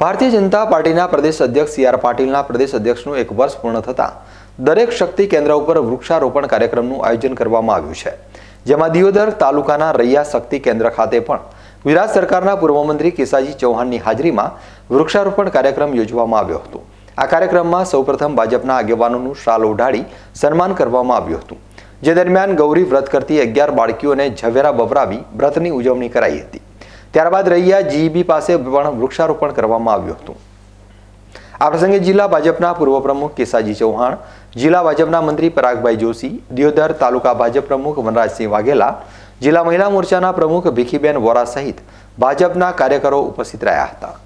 ભારતીય જનતા પાર્ટીના પ્રદેશ અધ્યક્ષ સી આર પાટીલના પ્રદેશ અધ્યક્ષનું એક વર્ષ પૂર્ણ થતાં દરેક શક્તિ કેન્દ્ર ઉપર વૃક્ષારોપણ કાર્યક્રમનું આયોજન કરવામાં આવ્યું છે જેમાં દિયોદર તાલુકાના રૈયા શક્તિ કેન્દ્ર ખાતે પણ ગુજરાત સરકારના પૂર્વમંત્રી મંત્રી ચૌહાણની હાજરીમાં વૃક્ષારોપણ કાર્યક્રમ યોજવામાં આવ્યો હતો આ કાર્યક્રમમાં સૌપ્રથમ ભાજપના આગેવાનોનું શાલ ઓઢાડી સન્માન કરવામાં આવ્યું હતું જે દરમિયાન ગૌરી વ્રત કરતી અગિયાર બાળકીઓને ઝવેરા બબરાવી વ્રતની ઉજવણી કરાઈ હતી ત્યારબાદ રહ્યા જીબી પાસે પણ વૃક્ષારોપણ કરવામાં આવ્યું હતું આ પ્રસંગે જિલ્લા ભાજપના પૂર્વ પ્રમુખ કેસાજી ચૌહાણ જિલ્લા ભાજપના મંત્રી પરાગભાઈ જોશી દિયોદર તાલુકા ભાજપ પ્રમુખ વનરાજસિંહ વાઘેલા જિલ્લા મહિલા મોરચાના પ્રમુખ ભીખીબેન વોરા સહિત ભાજપના કાર્યકરો ઉપસ્થિત રહ્યા હતા